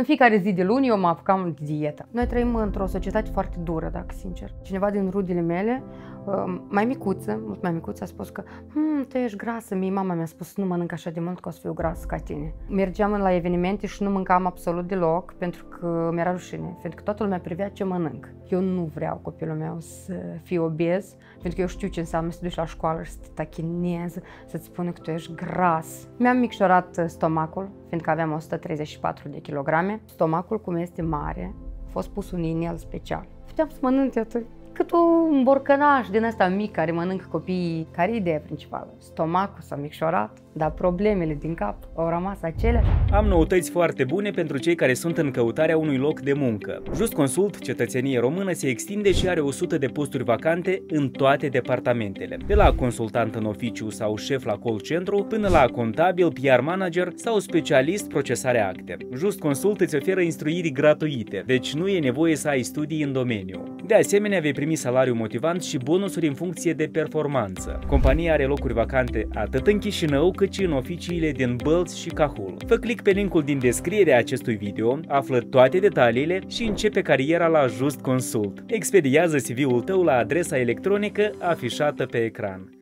În fiecare zi de luni eu mă apucam dieta. Noi trăim într-o societate foarte dură, dacă sincer. Cineva din rudele mele mai micuță, mult mai micuță, a spus că hm, tu ești grasă, mie mama mi-a spus nu mănânc așa de mult că o să fiu grasă ca tine. Mergeam la evenimente și nu mâncam absolut deloc pentru că mi-era rușine, pentru că toată lumea privea ce mănânc. Eu nu vreau copilul meu să fie obez, pentru că eu știu ce înseamnă să duci la școală și să te tachinezi, să-ți spună că tu ești gras. Mi-am micșorat uh, stomacul, fiindcă aveam 134 de kilograme. Stomacul, cum este mare, a fost pus un inel special. Puteam să mănânc atât cât un borcănaș din ăsta mic care mănâncă copiii. Care e ideea principală? Stomacul s-a micșorat, dar problemele din cap au rămas acele. Am noutăți foarte bune pentru cei care sunt în căutarea unui loc de muncă. Just Consult, cetățenie română, se extinde și are 100 de posturi vacante în toate departamentele. De la consultant în oficiu sau șef la call centru, până la contabil, PR manager sau specialist procesare acte. Just Consult îți oferă instruiri gratuite, deci nu e nevoie să ai studii în domeniu. De asemenea, vei primi primi salariu motivant și bonusuri în funcție de performanță. Compania are locuri vacante atât în Chișinău cât și în oficiile din Bălți și Cahul. Fă click pe linkul din descriere acestui video, află toate detaliile și începe cariera la Just Consult. Expediază CV-ul tău la adresa electronică afișată pe ecran.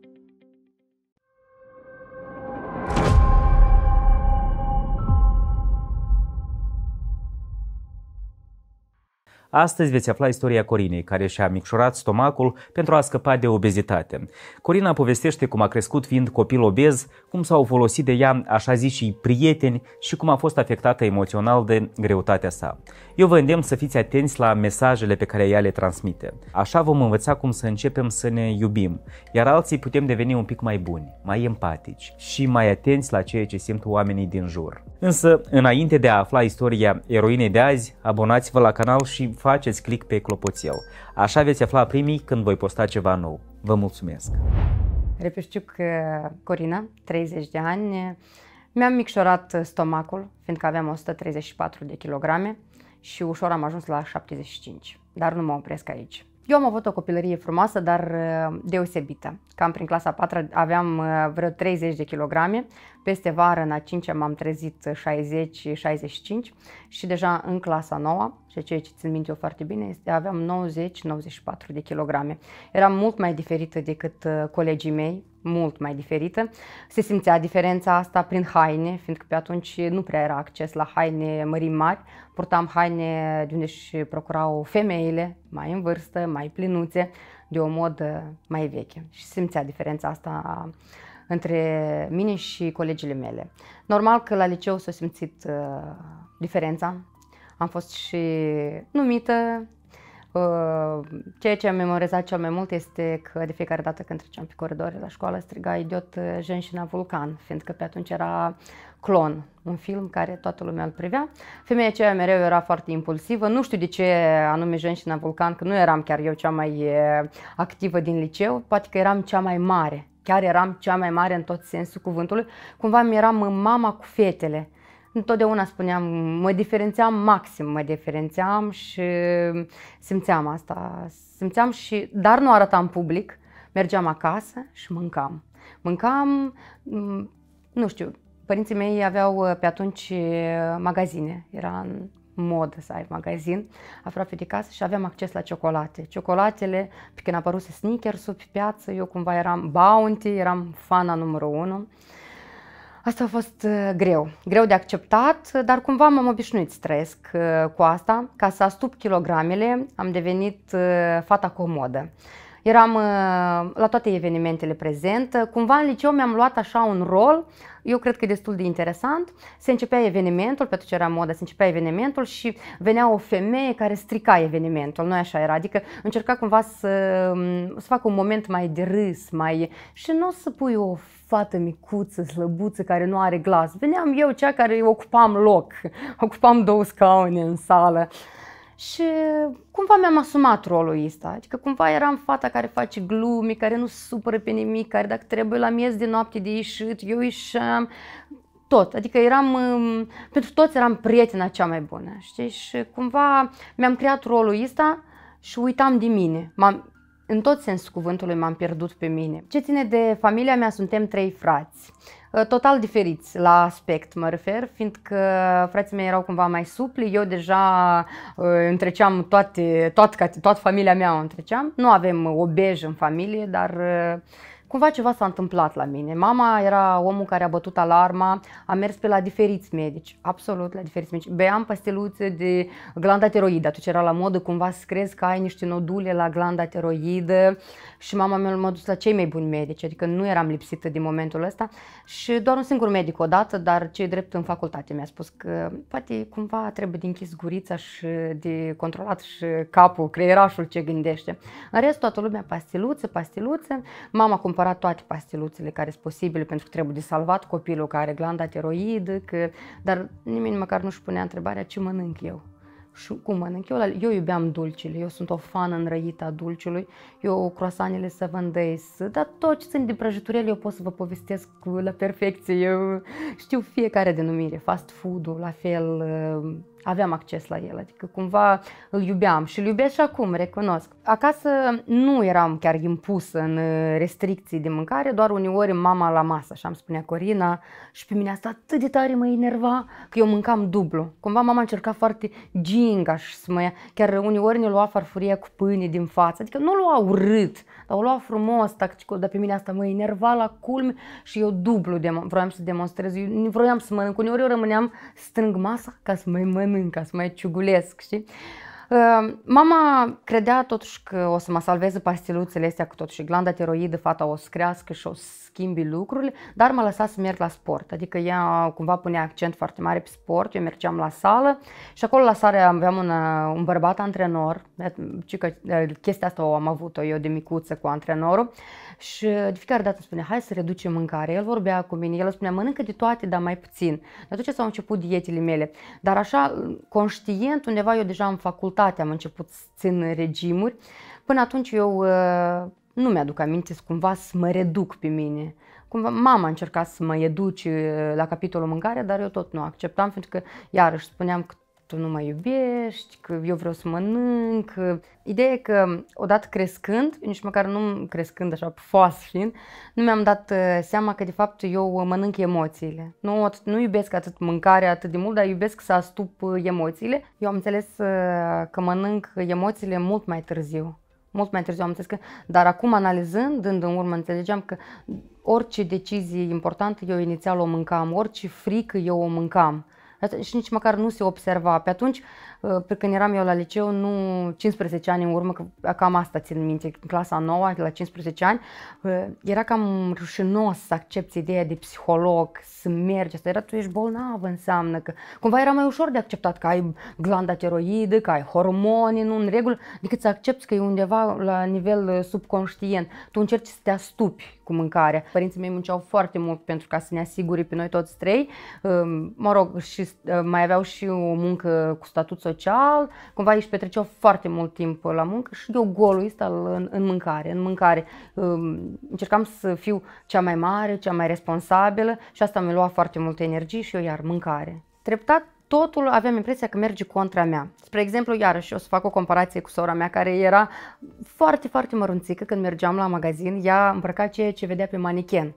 Astăzi veți afla istoria Corinei, care și-a micșorat stomacul pentru a scăpa de obezitate. Corina povestește cum a crescut fiind copil obez, cum s-au folosit de ea așa zis și prieteni și cum a fost afectată emoțional de greutatea sa. Eu vă îndemn să fiți atenți la mesajele pe care ea le transmite. Așa vom învăța cum să începem să ne iubim, iar alții putem deveni un pic mai buni, mai empatici și mai atenți la ceea ce simt oamenii din jur. Însă, înainte de a afla istoria eroinei de azi, abonați-vă la canal și faceți click pe clopoțel. Așa veți afla primii când voi posta ceva nou. Vă mulțumesc! Repeșciuc uh, Corina, 30 de ani, mi-am micșorat uh, stomacul, fiindcă aveam 134 de kilograme și ușor am ajuns la 75, dar nu mă opresc aici. Eu am avut o copilărie frumoasă, dar uh, deosebită. Cam prin clasa 4 aveam uh, vreo 30 de kilograme, peste vară în a 5 m-am trezit 60-65 uh, și deja în clasa 9, și ceea ce țin minte eu foarte bine, este aveam 90-94 de kilograme. Eram mult mai diferită decât colegii mei, mult mai diferită. Se simțea diferența asta prin haine, fiindcă pe atunci nu prea era acces la haine mări mari. Purtam haine de unde și procurau femeile, mai în vârstă, mai plinuțe, de o modă uh, mai veche. Și simțea diferența asta între mine și colegile mele. Normal că la liceu s-a simțit uh, diferența. Am fost și numită Ceea ce am memorizat cel mai mult este că de fiecare dată când treceam pe coridoare la școală striga idiot eh, Jenșina Vulcan, fiindcă pe atunci era Clon, un film care toată lumea îl privea. Femeia aceea mereu era foarte impulsivă, nu știu de ce anume Jenșina Vulcan, că nu eram chiar eu cea mai eh, activă din liceu, poate că eram cea mai mare chiar eram cea mai mare în tot sensul cuvântului, cumva mi eram mama cu fetele întotdeauna spuneam, mă diferențeam maxim, mă diferențeam și simțeam asta, simțeam și, dar nu arătam public, mergeam acasă și mâncam. Mâncam, mm, nu știu, părinții mei aveau uh, pe atunci uh, magazine, era în mod să ai magazin aproape de casă și aveam acces la ciocolate. Ciocolatele, a când apăruse sneakers pe piață, eu cumva eram bounty, eram fana numărul unu. Asta a fost uh, greu, greu de acceptat, dar cumva m-am obișnuit să trăiesc uh, cu asta. Ca să astup kilogramele, am devenit uh, fata comodă. Eram la toate evenimentele prezent. Cumva în liceu mi-am luat așa un rol, eu cred că e destul de interesant. Se începea evenimentul, pentru că era modă, se începea evenimentul și venea o femeie care strica evenimentul, nu așa era. Adică încerca cumva să, mm, să facă un moment mai de râs, mai... și nu o să pui o fată micuță, slăbuță, care nu are glas. Veneam eu cea care ocupam loc, ocupam două scaune în sală. Și cumva mi-am asumat rolul ăsta, adică cumva eram fata care face glume, care nu supără pe nimic, care dacă trebuie la miez de noapte de ieșit, eu ieșeam, tot, adică eram, um, pentru toți eram prietena cea mai bună, știi, și cumva mi-am creat rolul ăsta și uitam de mine. În tot sensul cuvântului m-am pierdut pe mine. Ce ține de familia mea, suntem trei frați, uh, total diferiți la aspect mă refer, fiindcă frații mei erau cumva mai supli, eu deja uh, întreceam toate, toată, toată familia mea o întreceam. Nu avem uh, obej în familie, dar Cumva ceva s-a întâmplat la mine. Mama era omul care a bătut alarma, a mers pe la diferiți medici, absolut la diferiți medici. Beam pasteluțe de glanda tiroidă, atunci era la modă cumva să crezi că ai niște nodule la glanda tiroidă și mama mea m-a dus la cei mai buni medici, adică nu eram lipsită din momentul ăsta și doar un singur medic odată, dar cei drept în facultate mi-a spus că poate cumva trebuie de închis gurița și de controlat și capul, creierașul ce gândește. În rest, toată lumea pastiluță, pastiluță, mama cumpăra cumpărat toate pastiluțele care sunt posibile pentru că trebuie de salvat copilul care are glanda tiroidă, că... dar nimeni măcar nu-și punea întrebarea ce mănânc eu. Și cum mănânc eu? Eu iubeam dulcile, eu sunt o fană înrăită a dulciului, eu croasanele să vândez, dar tot ce sunt de prăjiturile, eu pot să vă povestesc la perfecție, eu știu fiecare denumire, fast food-ul, la fel, aveam acces la el, adică cumva îl iubeam și îl iubesc și acum, recunosc. Acasă nu eram chiar impusă în uh, restricții de mâncare, doar uneori mama la masă, așa îmi spunea Corina și pe mine asta atât de tare mă enerva că eu mâncam dublu. Cumva mama încerca foarte ginga și să mă ia, chiar uneori ne lua farfuria cu pâine din față, adică nu lua urât, dar o lua frumos, tacticul, dar pe mine asta mă enerva la culmi și eu dublu de, vroiam să demonstrez, eu vroiam să mănânc, uneori eu rămâneam, strâng masa ca să mai mănânc mănânc, să mai ciugulesc, știi? Ă, mama credea totuși că o să mă salveze pastiluțele astea, că totuși glanda tiroidă, fata o să crească și o să schimbi lucrurile, dar m-a lăsat să merg la sport. Adică ea cumva punea accent foarte mare pe sport, eu mergeam la sală și acolo la sală aveam un, un bărbat antrenor, că chestia asta o am avut-o eu de micuță cu antrenorul, și de fiecare dată îmi spunea, hai să reducem mâncarea. El vorbea cu mine, el îmi spunea, mănâncă de toate, dar mai puțin. De atunci s-au început dietele mele. Dar așa, conștient, undeva eu deja în facultate am început să țin regimuri. Până atunci eu uh, nu mi-aduc aminte cumva să mă reduc pe mine. Cumva mama încerca să mă educe la capitolul mâncare, dar eu tot nu acceptam, pentru că iarăși spuneam că tu nu mă iubești, că eu vreau să mănânc. Ideea e că odată crescând, nici măcar nu crescând așa foas fiind, nu mi-am dat uh, seama că de fapt eu uh, mănânc emoțiile. Nu, nu iubesc atât mâncarea atât de mult, dar iubesc să astup uh, emoțiile. Eu am înțeles că mănânc emoțiile mult mai târziu. Mult mai târziu am înțeles că, dar acum analizând, dând în urmă, înțelegeam că orice decizie importantă eu inițial o mâncam, orice frică eu o mâncam și nici măcar nu se observa. Pe atunci Uh, pe când eram eu la liceu, nu 15 ani în urmă, că cam asta țin minte, în clasa 9, la 15 ani, uh, era cam rușinos să accepti ideea de psiholog, să mergi, asta era tu ești bolnav înseamnă că cumva era mai ușor de acceptat că ai glanda tiroidă, că ai hormoni, nu în regulă, decât să accepti că e undeva la nivel uh, subconștient. Tu încerci să te astupi cu mâncarea. Părinții mei munceau foarte mult pentru ca să ne asigure pe noi toți trei. Mă rog, și mai aveau și o muncă cu statut social, cumva își petreceau foarte mult timp la muncă și eu golul ăsta în, în mâncare, în mâncare. Încercam să fiu cea mai mare, cea mai responsabilă și asta mi lua foarte multă energie și eu iar mâncare. Treptat totul aveam impresia că merge contra mea. Spre exemplu, iarăși o să fac o comparație cu sora mea care era foarte, foarte mărunțică când mergeam la magazin, ea îmbrăca ceea ce vedea pe manichen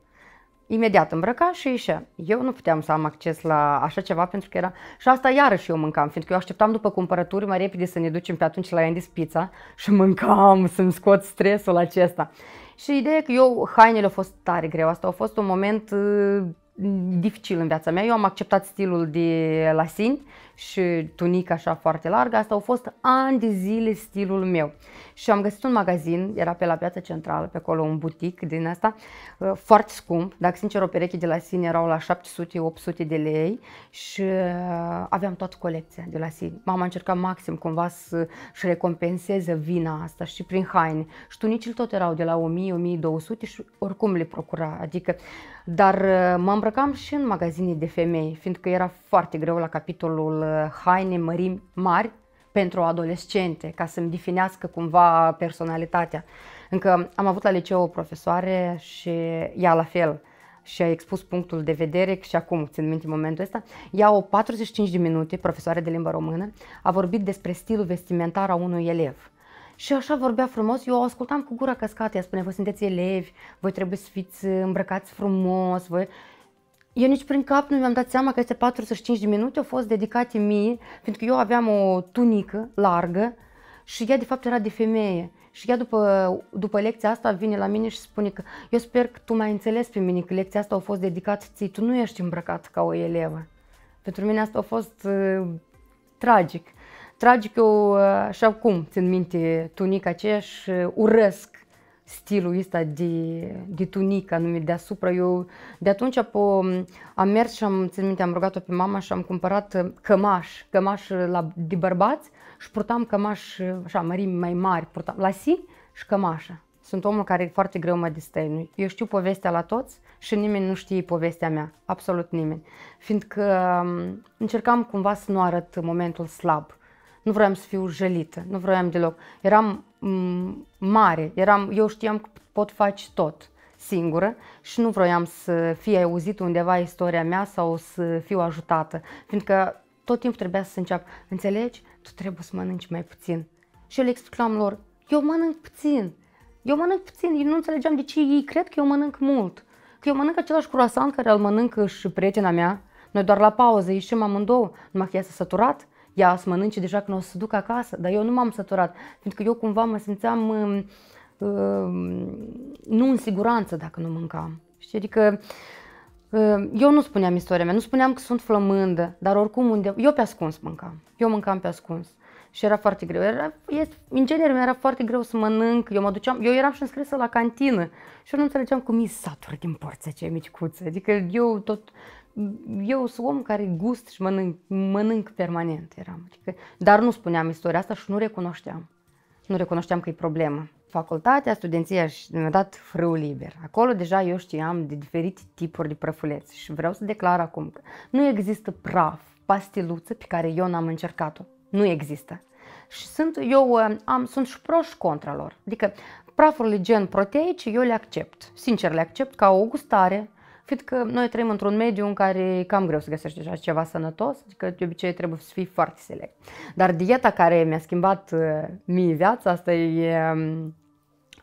imediat îmbrăca și ieșea. Eu nu puteam să am acces la așa ceva pentru că era... Și asta iarăși eu mâncam, fiindcă eu așteptam după cumpărături mai repede să ne ducem pe atunci la Andy's Pizza și mâncam să-mi scot stresul acesta. Și ideea că eu, hainele au fost tare greu, asta a fost un moment uh, dificil în viața mea. Eu am acceptat stilul de la Sint și tunica așa foarte largă. Asta au fost ani de zile stilul meu. Și am găsit un magazin, era pe la piața centrală, pe acolo un butic din asta, uh, foarte scump. Dacă sincer, o pereche de la sine erau la 700-800 de lei și uh, aveam toată colecția de la sine. Mama a încercat maxim cumva să-și recompenseze vina asta și prin haine. Și tunicile tot erau de la 1000-1200 și oricum le procura. Adică, dar uh, mă îmbrăcam și în magazine de femei, fiindcă era foarte greu la capitolul haine mărimi mari pentru adolescente, ca să-mi definească cumva personalitatea. Încă am avut la liceu o profesoare și ea la fel și a expus punctul de vedere și acum țin minte momentul ăsta. Ea o 45 de minute, profesoare de limba română, a vorbit despre stilul vestimentar a unui elev. Și așa vorbea frumos, eu o ascultam cu gura căscată, ea spune, voi sunteți elevi, voi trebuie să fiți îmbrăcați frumos, voi eu nici prin cap nu mi-am dat seama că aceste 45 de minute au fost dedicate mie, pentru că eu aveam o tunică largă și ea de fapt era de femeie. Și ea după, după lecția asta vine la mine și spune că eu sper că tu mai înțeles pe mine că lecția asta a fost dedicată ție, tu nu ești îmbrăcat ca o elevă. Pentru mine asta a fost uh, tragic. Tragic eu uh, și acum țin minte tunica aceea și uh, urăsc stilul ăsta de, de tunică, anume deasupra. Eu de atunci po, am mers și am, țin minte, am rugat-o pe mama și am cumpărat uh, cămaș, cămaș uh, la, de bărbați și purtam cămaș, uh, așa, mărimi mai mari, purtam si și cămașă. Sunt omul care e foarte greu mă destăinui. Eu știu povestea la toți și nimeni nu știe povestea mea, absolut nimeni. Fiindcă um, încercam cumva să nu arăt momentul slab. Nu vroiam să fiu jelită, nu vroiam deloc. Eram mare. Eram, eu știam că pot face tot singură și nu vroiam să fie auzit undeva istoria mea sau să fiu ajutată, fiindcă tot timpul trebuia să înceapă, Înțelegi? Tu trebuie să mănânci mai puțin. Și eu le explicam lor, eu mănânc puțin, eu mănânc puțin, eu nu înțelegeam de ce ei cred că eu mănânc mult. Că eu mănânc același croissant care îl mănâncă și prietena mea, noi doar la pauză ieșim amândouă, numai că ea s-a săturat ea să mănânce deja când o să se ducă acasă, dar eu nu m-am săturat, pentru că eu cumva mă simțeam uh, uh, nu în siguranță dacă nu mâncam. Știi, adică uh, eu nu spuneam istoria mea, nu spuneam că sunt flămândă, dar oricum unde, eu pe ascuns mâncam, eu mâncam pe ascuns și era foarte greu. Era, este, în genere mi-era foarte greu să mănânc, eu mă duceam, eu eram și înscrisă la cantină și eu nu înțelegeam cum e satur din porți acei micuțe. Adică eu tot eu sunt om care gust și mănânc, mănânc permanent eram. Adică, dar nu spuneam istoria asta și nu recunoșteam. Nu recunoșteam că e problemă. Facultatea, studenția și mi-a dat frâu liber. Acolo deja eu știam de diferite tipuri de prăfuleți și vreau să declar acum că nu există praf, pastiluță pe care eu n-am încercat-o. Nu există. Și sunt, eu am, sunt și pro și contra lor. Adică prafurile gen proteice eu le accept. Sincer le accept ca o gustare, Fiind că noi trăim într-un mediu în care e cam greu să găsești așa ceva sănătos, adică de obicei trebuie să fii foarte select. Dar dieta care mi-a schimbat uh, mie viața, asta e um,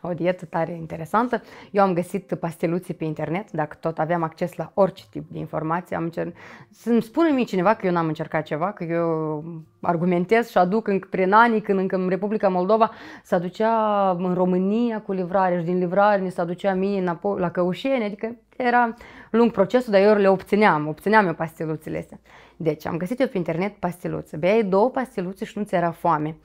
o dietă tare interesantă. Eu am găsit pasteluții pe internet, dacă tot aveam acces la orice tip de informație. Am încer... Să-mi spună mie cineva că eu n-am încercat ceva, că eu argumentez și aduc încă prin anii când încă în Republica Moldova se aducea în România cu livrare și din livrare ne se aducea mie înapoi la Căușeni, adică era lung procesul, dar eu le obțineam, obțineam eu pasteluțile astea. Deci am găsit eu pe internet pastiluțe. Beai două pastiluțe și nu ți era foame.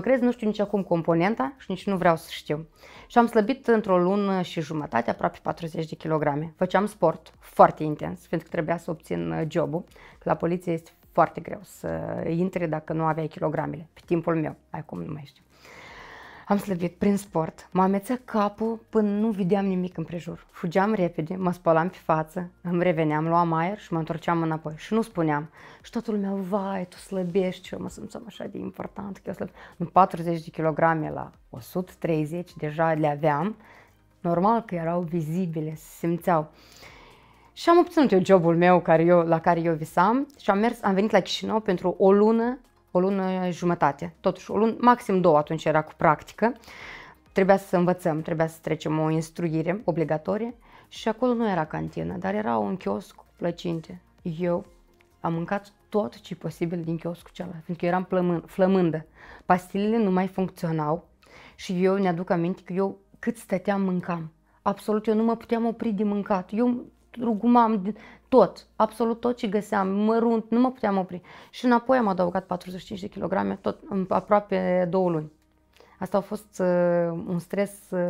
crezi, nu știu nici acum componenta și nici nu vreau să știu. Și am slăbit într-o lună și jumătate aproape 40 de kilograme. Făceam sport foarte intens, fiindcă trebuia să obțin uh, jobul. La poliție este foarte greu să uh, intri dacă nu aveai kilogramele, pe timpul meu, acum nu mai știu. Am slăbit prin sport, mă amețea capul până nu vedeam nimic în prejur. Fugeam repede, mă spălam pe față, îmi reveneam, luam aer și mă întorceam înapoi și nu spuneam. Și totul meu, vai, tu slăbești și eu mă simțeam așa de important că eu slăbesc. În 40 de kilograme la 130 deja le aveam, normal că erau vizibile, se simțeau. Și am obținut eu jobul meu care eu, la care eu visam și am mers, am venit la Chișinău pentru o lună o lună jumătate, totuși o lună, maxim două atunci era cu practică. Trebuia să învățăm, trebuia să trecem o instruire obligatorie și acolo nu era cantină, dar era un kiosc cu plăcinte. Eu am mâncat tot ce posibil din kioscul celălalt, pentru că eram flămândă. Pastilele nu mai funcționau și eu ne aduc aminte că eu cât stăteam mâncam. Absolut, eu nu mă puteam opri de mâncat. Eu rugumam tot, absolut tot ce găseam, mărunt, nu mă puteam opri. Și înapoi am adăugat 45 de kilograme, tot în aproape două luni. Asta a fost uh, un stres uh,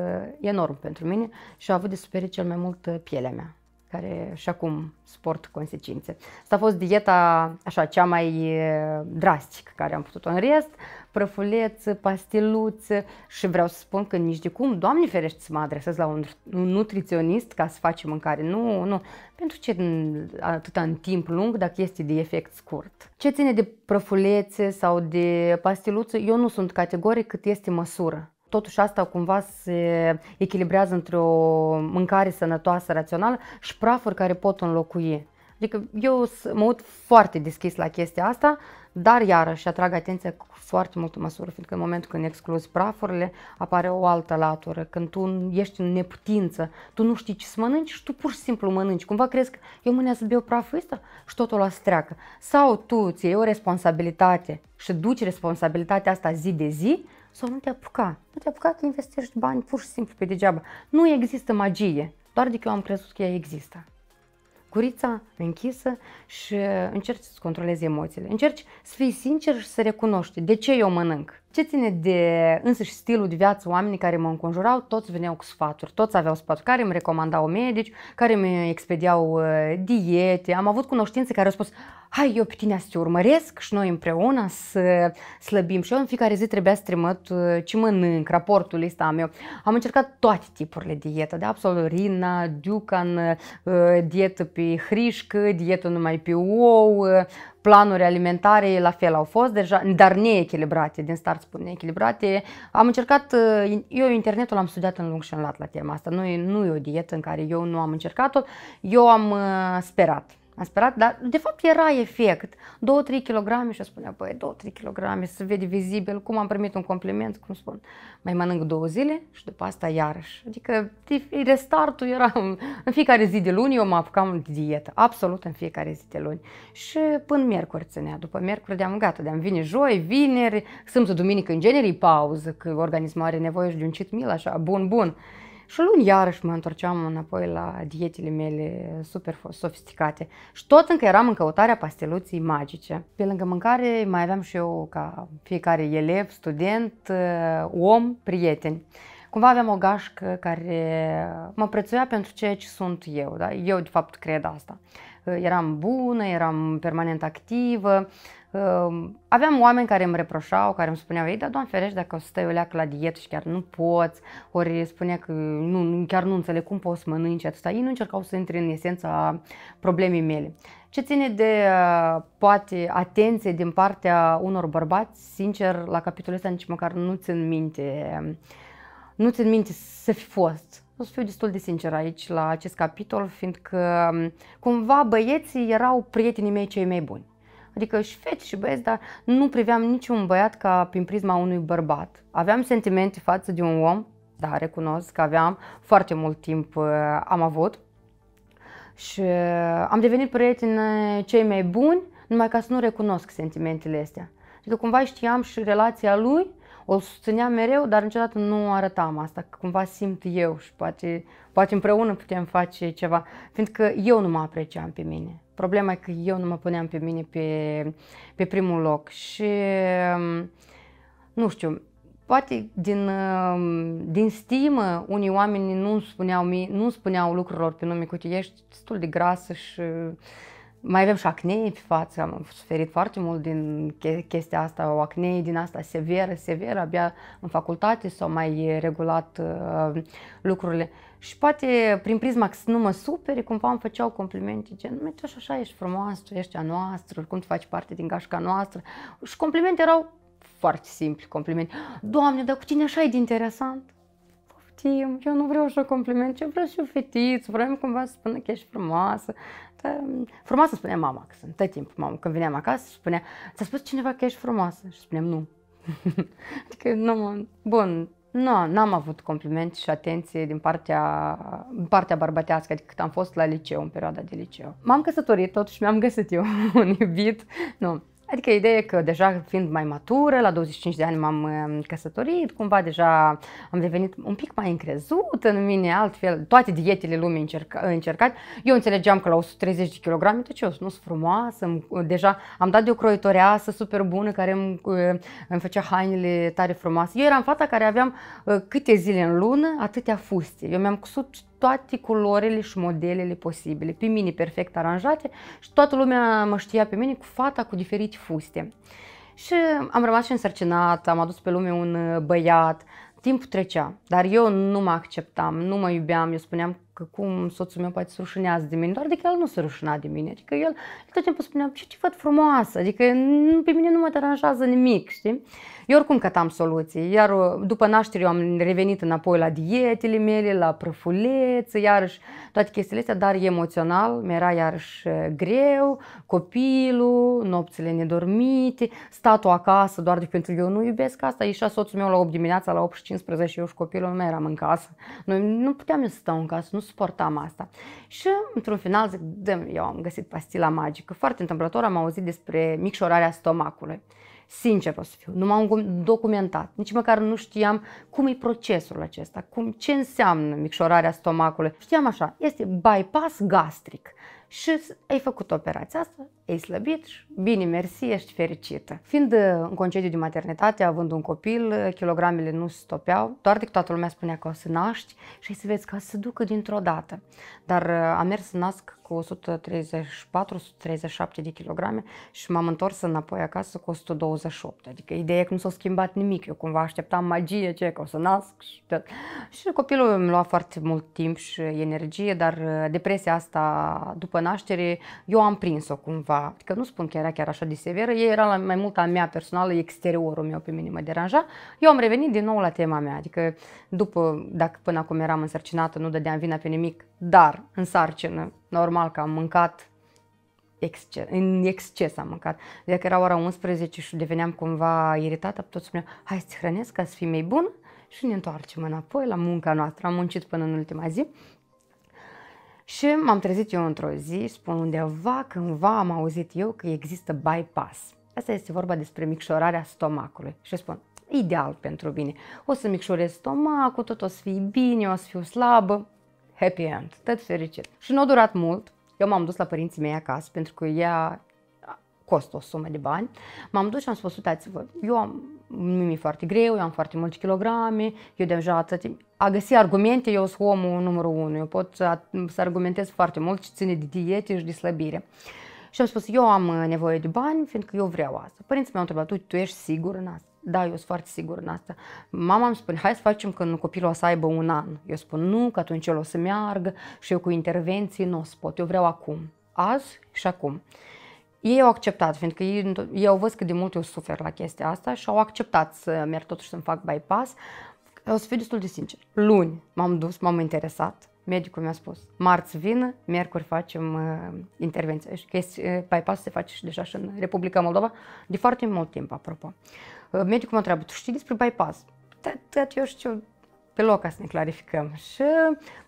enorm pentru mine și a avut de suferit cel mai mult uh, pielea mea, care și acum sport consecințe. Asta a fost dieta așa, cea mai uh, drastică care am putut-o în rest. Uh, prăfuleță, pastiluță și vreau să spun că nici de cum, Doamne ferește să mă adresez la un, un nutriționist ca să faci mâncare. Nu, nu. Pentru ce atâta în timp lung dacă este de efect scurt? Ce ține de prăfulețe sau de pastiluță, eu nu sunt categoric cât este măsură totuși asta cumva se echilibrează între o mâncare sănătoasă, rațională și prafuri care pot înlocui. Adică eu mă uit foarte deschis la chestia asta, dar iarăși atrag atenția cu foarte multă măsură, fiindcă în momentul când excluzi prafurile, apare o altă latură. Când tu ești în neputință, tu nu știi ce să mănânci și tu pur și simplu mănânci. Cumva crezi că eu mâine să beau praful ăsta și totul o streacă. Sau tu ți iei o responsabilitate și duci responsabilitatea asta zi de zi, sau nu te apuca. Nu te apuca că investești bani pur și simplu pe degeaba. Nu există magie, doar de că eu am crezut că ea există curița închisă și încerci să controlezi emoțiile. Încerci să fii sincer și să recunoști de ce eu mănânc. Ce ține de însăși stilul de viață oamenii care mă înconjurau, toți veneau cu sfaturi, toți aveau sfaturi care îmi recomandau medici, care mi expediau uh, diete. Am avut cunoștințe care au spus, hai eu pe tine să te urmăresc și noi împreună să slăbim. Și eu în fiecare zi trebuia să trimit uh, ce mănânc, raportul ăsta meu. Am încercat toate tipurile dietă, de absolut rina, ducan, uh, dietă pe hrișcă, dietă numai pe ou, uh, planuri alimentare la fel au fost deja, dar neechilibrate, din start spun neechilibrate. Am încercat, eu internetul am studiat în lung și în lat la tema asta, nu e, nu e o dietă în care eu nu am încercat-o, eu am sperat am sperat, dar de fapt era efect. 2-3 kg și o spunea, băi, 2-3 kg, se vede vizibil, cum am primit un compliment, cum spun. Mai mănânc două zile și după asta iarăși. Adică restartul era în fiecare zi de luni, eu mă apucam de dietă, absolut în fiecare zi de luni. Și până miercuri ținea, după miercuri de-am gata, de-am vine joi, vineri, sâmbătă, duminică, în genere, pauză, că organismul are nevoie și de un cit mil, așa, bun, bun. Și luni iarăși mă întorceam înapoi la dietele mele super sofisticate. Și tot încă eram în căutarea pasteluții magice. Pe lângă mâncare mai aveam și eu ca fiecare elev, student, uh, om, prieteni. Cumva aveam o gașcă care mă prețuia pentru ceea ce sunt eu. Da? Eu de fapt cred asta. Eh, eram bună, eram permanent activă. Ehm, aveam oameni care îmi reproșau, care îmi spuneau, ei, da, doamne ferești, dacă o să stai o leacă la dietă și chiar nu poți, ori spunea că nu, chiar nu înțeleg cum poți să mănânci atâta, ei nu încercau să intre în esența problemei mele. Ce ține de, eh, poate, atenție din partea unor bărbați, sincer, la capitolul ăsta nici măcar nu țin minte, nu țin minte să fi fost o să fiu destul de sincer aici la acest capitol, fiindcă um, cumva băieții erau prietenii mei cei mai buni. Adică și fete și băieți, dar nu priveam niciun băiat ca prin prisma unui bărbat. Aveam sentimente față de un om, dar recunosc că aveam, foarte mult timp uh, am avut. Și uh, am devenit prieteni cei mai buni, numai ca să nu recunosc sentimentele astea. Adică cumva știam și relația lui, o susțineam mereu, dar niciodată nu arătam asta, că cumva simt eu și poate, poate împreună putem face ceva, fiindcă eu nu mă apreciam pe mine. Problema e că eu nu mă puneam pe mine pe, pe primul loc și um, nu știu, poate din, um, din stimă unii oameni nu spuneau, nu spuneau lucrurilor pe nume, că uite, ești destul de grasă și mai avem și acne pe față, am suferit foarte mult din chestia asta, o acne din asta severă, severă, abia în facultate s-au mai regulat uh, lucrurile. Și poate prin prisma că nu mă superi, cumva îmi făceau complimente, gen, mă, tu așa, așa ești frumoasă, tu ești a noastră, cum tu faci parte din gașca noastră. Și complimente erau foarte simple, complimente. Doamne, dar cu tine așa e de interesant poftim, eu nu vreau așa compliment, eu vreau și o fetiță, vreau cumva să spună că ești frumoasă, frumoasă spunea mama, că sunt tot timpul mama, când veneam acasă și spunea, ți-a spus cineva că ești frumoasă? Și spuneam, nu. adică, nu, bun, nu, n-am avut complimente și atenție din partea, din partea bărbătească, adică cât am fost la liceu, în perioada de liceu. M-am căsătorit totuși, mi-am găsit eu un iubit. Nu, Adică ideea e că deja fiind mai matură, la 25 de ani m-am ehm, căsătorit, cumva deja am devenit un pic mai încrezut în mine, altfel toate dietele lumii încerca, încercat. Eu înțelegeam că la 130 de kg, uite ce, eu nu sunt frumoasă, deja am dat de o croitoreasă super bună care îmi, ehm, îmi făcea hainele tare frumoase. Eu eram fata care aveam ă, câte zile în lună, atâtea fuste. Eu mi-am cusut toate culorile și modelele posibile, pe mine perfect aranjate și toată lumea mă știa pe mine cu fata cu diferite fuste. Și am rămas și însărcinat, am adus pe lume un uh, băiat, timpul trecea, dar eu nu mă acceptam, nu mă iubeam, eu spuneam că cum soțul meu poate să rușinează de mine, doar de că el nu se rușina de mine, adică el tot timpul spunea, ce te văd frumoasă, adică pe mine nu mă deranjează nimic, știi? Eu oricum cătam soluții, iar uh, după naștere eu am revenit înapoi la dietele mele, la prăfulețe, iarăși toate chestiile astea, dar emoțional mi-era iarăși uh, greu, copilul, nopțile nedormite, statul acasă doar de pentru eu nu iubesc asta, ieșea soțul meu la 8 dimineața, la 8 și 15 eu și copilul nu mai eram în casă. Noi nu puteam să stau în casă, nu suportam asta. Și într-un final zic, eu am găsit pastila magică. Foarte întâmplător am auzit despre micșorarea stomacului sincer o să fiu, nu m-am documentat, nici măcar nu știam cum e procesul acesta, cum, ce înseamnă micșorarea stomacului. Știam așa, este bypass gastric și ai făcut operația asta, ai slăbit și bine mersi, ești fericită. Fiind uh, în concediu de maternitate, având un copil, uh, kilogramele nu stopeau, doar de toată lumea spunea că o să naști și ai să vezi că o să se ducă dintr-o dată. Dar uh, am mers să nasc cu 134-137 de kilograme și m-am întors înapoi acasă cu 128. Adică ideea că nu s-a schimbat nimic. Eu cumva așteptam magie, ce, că o să nasc și tot. Și copilul mi lua foarte mult timp și energie, dar uh, depresia asta după naștere, eu am prins-o cumva. Adică nu spun că era chiar așa de severă, ei era mai mult a mea personală, exteriorul meu pe mine mă deranja. Eu am revenit din nou la tema mea, adică după, dacă până acum eram însărcinată, nu dădeam vina pe nimic, dar în sarcină normal că am mâncat exces, în exces am mâncat. Dacă era ora 11 și deveneam cumva iritată, tot spuneam, hai să hrănesc ca să fii mai bun și ne întoarcem înapoi la munca noastră. Am muncit până în ultima zi. Și m-am trezit eu într-o zi, spun undeva, cândva am auzit eu că există bypass. Asta este vorba despre micșorarea stomacului. Și spun, ideal pentru mine. O să micșorez stomacul, tot o să fie bine, o să fiu slabă, happy end, tot fericit. Și nu a durat mult, eu m-am dus la părinții mei acasă pentru că ea costă o sumă de bani. M-am dus și am spus, uitați-vă, eu am mi foarte greu, eu am foarte mulți kilograme, eu deja atât... A găsi argumente, eu sunt omul numărul unu, eu pot să, să argumentez foarte mult ce ține de diete și de slăbire. Și am spus, eu am nevoie de bani, fiindcă eu vreau asta. Părinții mi-au întrebat, tu, tu ești sigur în asta? Da, eu sunt foarte sigur în asta. Mama îmi spune, hai să facem când copilul o să aibă un an. Eu spun nu, că atunci el o să meargă și eu cu intervenții nu o să pot, eu vreau acum, azi și acum. Ei au acceptat, fiindcă ei, ei au văzut cât de mult eu sufer la chestia asta și au acceptat să merg totuși să-mi fac bypass. O să fiu destul de sincer. Luni m-am dus, m-am interesat, medicul mi-a spus, marți vin, miercuri facem uh, intervenție. Și chestia, uh, bypass se face și deja și în Republica Moldova, de foarte mult timp, apropo. Uh, medicul mă întreabă, tu știi despre bypass? Da, da, eu știu pe loc ca să ne clarificăm. Și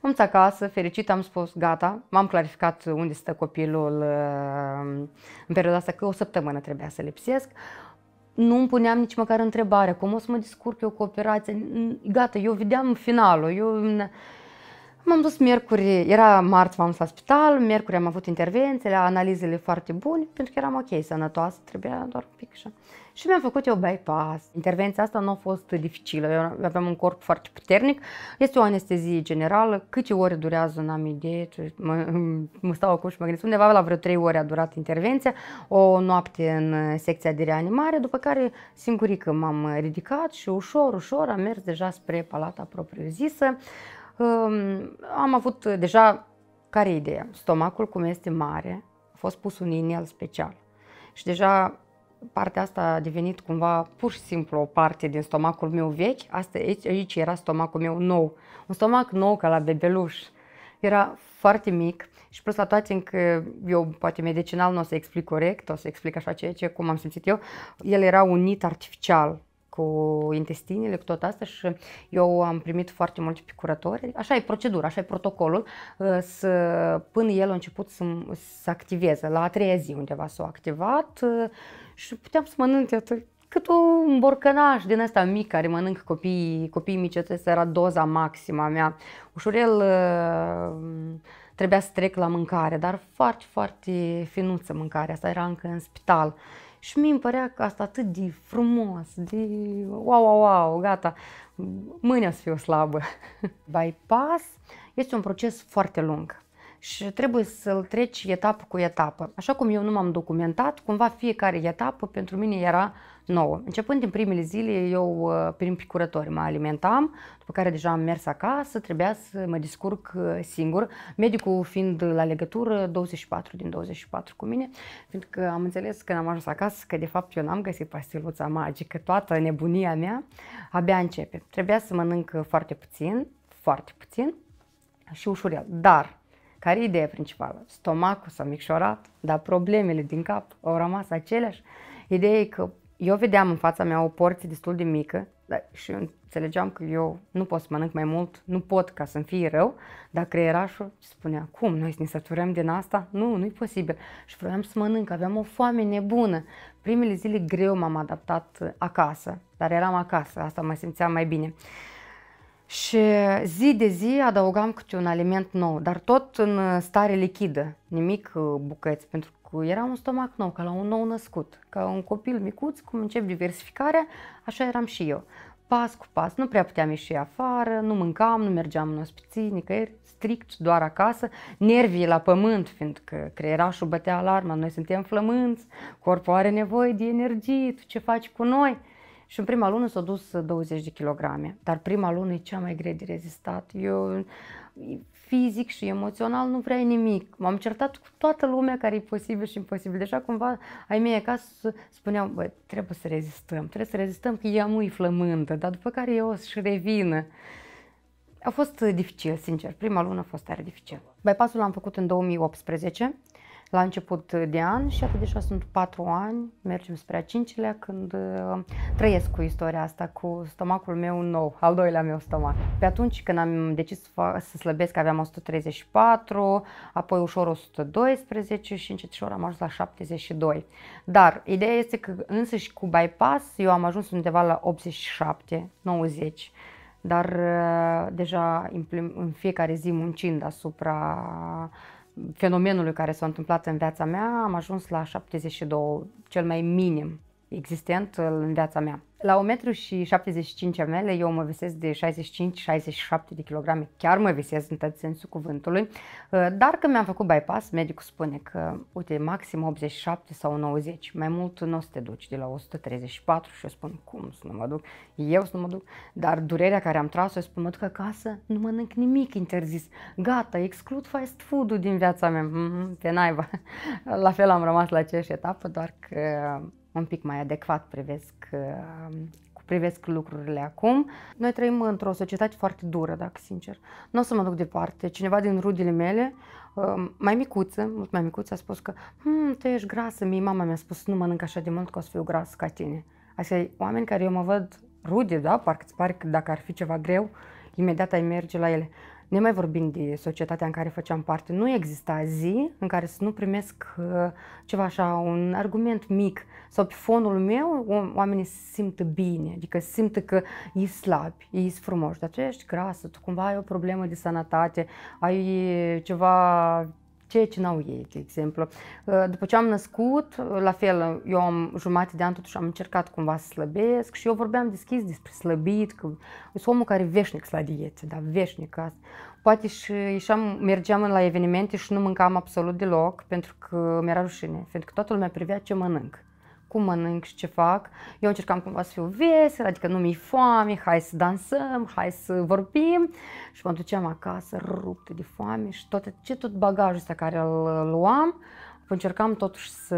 m-am dus acasă, fericit, am spus, gata, m-am clarificat unde stă copilul uh, în perioada asta, că o săptămână trebuia să lipsesc. Nu îmi puneam nici măcar întrebarea, cum o să mă descurc eu cu operația, gata, eu vedeam finalul, eu M-am dus miercuri, era marți, m-am dus la spital, miercuri am avut intervențiile, analizele foarte bune, pentru că eram ok, sănătoasă, trebuia doar un pic așa. Și mi-am făcut eu bypass. Intervenția asta nu a fost dificilă, eu aveam un corp foarte puternic. Este o anestezie generală, câte ore durează, n-am idee, deci, mă, mă stau acum și mă gândesc, undeva la vreo 3 ore a durat intervenția, o noapte în secția de reanimare, după care singurică m-am ridicat și ușor, ușor am mers deja spre palata propriu-zisă. Am avut deja, care e ideea? Stomacul cum este mare, a fost pus un inel special și deja partea asta a devenit cumva pur și simplu o parte din stomacul meu vechi, asta aici, aici era stomacul meu nou, un stomac nou ca la bebeluș, era foarte mic și plus la toate încă eu poate medicinal nu o să explic corect, o să explic așa ceea ce cum am simțit eu, el era unit artificial, cu intestinele, cu tot asta și eu am primit foarte mulți pe curatori. Așa e procedura, așa e protocolul, uh, să, până el a început să, să activeze. La a treia zi undeva s-a activat uh, și puteam să mănânc atât cât un borcănaș din ăsta mic care mănânc copiii, copiii mici, asta era doza maximă a mea. Ușurel uh, trebuia să trec la mâncare, dar foarte, foarte finuță mâncarea asta, era încă în spital. Și mi părea că asta atât de frumos, de wow, wow, wow, gata, mâine o să fiu slabă. Bypass este un proces foarte lung și trebuie să-l treci etapă cu etapă. Așa cum eu nu m-am documentat, cumva fiecare etapă pentru mine era nouă. Începând din primele zile, eu uh, prin picurători mă alimentam, după care deja am mers acasă, trebuia să mă descurc uh, singur, medicul fiind la legătură 24 din 24 cu mine, fiindcă am înțeles când am ajuns acasă că de fapt eu n-am găsit pastiluța magică, toată nebunia mea abia începe. Trebuia să mănânc uh, foarte puțin, foarte puțin și ușurel, dar care e ideea principală? Stomacul s-a micșorat, dar problemele din cap au rămas aceleași. Ideea e că eu vedeam în fața mea o porție destul de mică dar, și eu înțelegeam că eu nu pot să mănânc mai mult, nu pot ca să-mi fie rău, dar creierașul spunea, cum, noi ne săturăm din asta? Nu, nu-i posibil. Și vroiam să mănânc, aveam o foame nebună. Primele zile greu m-am adaptat acasă, dar eram acasă, asta mă simțeam mai bine. Și zi de zi adăugam câte un aliment nou, dar tot în stare lichidă, nimic uh, bucăți, pentru că cu, era un stomac nou, ca la un nou născut, ca un copil micuț, cum încep diversificarea, așa eram și eu. Pas cu pas, nu prea puteam ieși afară, nu mâncam, nu mergeam în ospiții, nicăieri, strict, doar acasă, nervii la pământ, fiindcă creierașul bătea alarma, noi suntem flămânți, corpul are nevoie de energie, tu ce faci cu noi? Și în prima lună s-a dus 20 de kilograme, dar prima lună e cea mai grea de rezistat. Eu fizic și emoțional nu vrei nimic. M-am certat cu toată lumea care e posibil și imposibil. Deja cumva ai mei acasă spuneau, bă, trebuie să rezistăm, trebuie să rezistăm că ea nu-i flământă, dar după care eu o să-și revină. A fost uh, dificil, sincer. Prima lună a fost tare dificil. Bypassul l-am făcut în 2018 la început de an și atât deja sunt patru ani, mergem spre a cincilea, când uh, trăiesc cu istoria asta, cu stomacul meu nou, al doilea meu stomac. Pe atunci când am decis să, slăbesc, aveam 134, apoi ușor 112 și încet ușor am ajuns la 72. Dar ideea este că însăși cu bypass eu am ajuns undeva la 87, 90 dar uh, deja în fiecare zi muncind asupra fenomenului care s-a întâmplat în viața mea, am ajuns la 72, cel mai minim existent în viața mea. La 1,75 m mele eu mă visez de 65-67 de kg, chiar mă visez în tot sensul cuvântului, uh, dar când mi-am făcut bypass, medicul spune că, uite, maxim 87 sau 90, mai mult nu o să te duci de la 134 și eu spun, cum să nu mă duc, eu să nu mă duc, dar durerea care am tras-o, eu spun, mă duc acasă, nu mănânc nimic interzis, gata, exclud fast food-ul din viața mea, mm, mm, pe naiba. La fel am rămas la aceeași etapă, doar că un pic mai adecvat privesc, uh, privesc lucrurile acum. Noi trăim într-o societate foarte dură, dacă sincer. Nu o să mă duc departe. Cineva din rudile mele, uh, mai micuță, mult mai micuță, a spus că hm, tu ești grasă, mie mama mi-a spus nu mănânc așa de mult că o să fiu gras ca tine. Asta adică, oameni care eu mă văd rude, da? Parcă ți pare că dacă ar fi ceva greu, imediat ai merge la ele ne mai vorbim de societatea în care făceam parte, nu exista zi în care să nu primesc uh, ceva așa, un argument mic sau pe fondul meu oamenii se simt bine, adică se simt că e slab, e frumos, dar tu ești grasă, tu cumva ai o problemă de sănătate, ai ceva ceea ce n-au ei, de exemplu. Uh, după ce am născut, uh, la fel, uh, eu am jumate de an totuși am încercat cumva să slăbesc și eu vorbeam deschis despre slăbit, că sunt omul care veșnic la diete, da, veșnic asta. Poate și ieșeam, mergeam la evenimente și nu mâncam absolut deloc pentru că mi-era rușine, pentru că toată lumea privea ce mănânc cum mănânc și ce fac. Eu încercam cumva să fiu vesel, adică nu mi-e foame, hai să dansăm, hai să vorbim. Și mă duceam acasă ruptă de foame și tot, ce tot bagajul ăsta care îl luam, încercam totuși să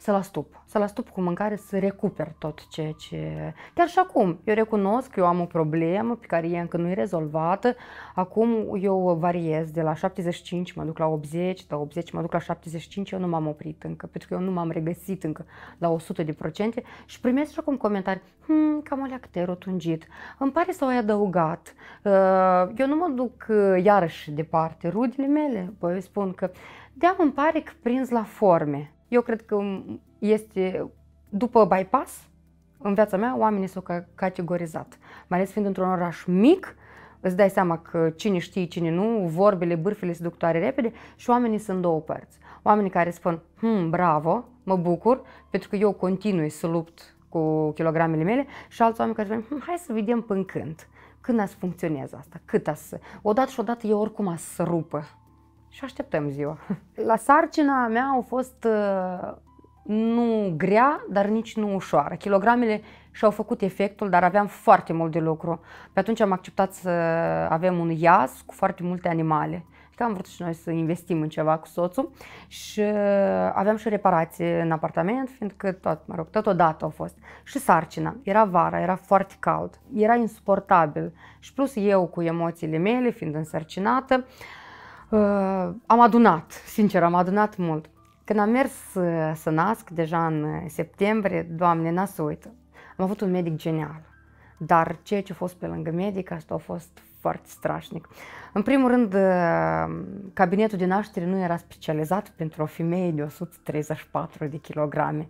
să-l astup, să-l astup cu mâncare, să recuper tot ceea ce... Chiar și acum, eu recunosc că eu am o problemă pe care e încă nu e rezolvată, acum eu variez de la 75, mă duc la 80, de la 80 mă duc la 75, eu nu m-am oprit încă, pentru că eu nu m-am regăsit încă la 100% și primesc și acum comentarii, hmm, cam alea te rotungit, îmi pare să o ai adăugat, uh, eu nu mă duc uh, iarăși departe, rudele mele, bă, păi spun că de da, îmi pare că prins la forme, eu cred că este, după bypass, în viața mea, oamenii s-au categorizat. Mai ales fiind într-un oraș mic, îți dai seama că cine știe, cine nu, vorbele, bârfele se duc toare repede și oamenii sunt două părți. Oamenii care spun, hm, bravo, mă bucur, pentru că eu continui să lupt cu kilogramele mele și alți oameni care spun, hm, hai să vedem până când, când ați funcționează asta, cât ați să... Odată și odată e oricum a să rupă și așteptăm ziua. La sarcina mea au fost uh, nu grea, dar nici nu ușoară. Kilogramele și-au făcut efectul, dar aveam foarte mult de lucru. Pe atunci am acceptat să avem un ias cu foarte multe animale. Că adică am vrut și noi să investim în ceva cu soțul și uh, aveam și reparații în apartament, fiindcă tot, mă rog, totodată au fost. Și sarcina, era vara, era foarte cald, era insuportabil și plus eu cu emoțiile mele, fiind însărcinată, Uh, am adunat, sincer, am adunat mult. Când am mers uh, să nasc, deja în uh, septembrie, Doamne, n să uită. Am avut un medic genial, dar ceea ce a fost pe lângă medic, asta a fost foarte strașnic. În primul rând, uh, cabinetul de naștere nu era specializat pentru o femeie de 134 de kilograme.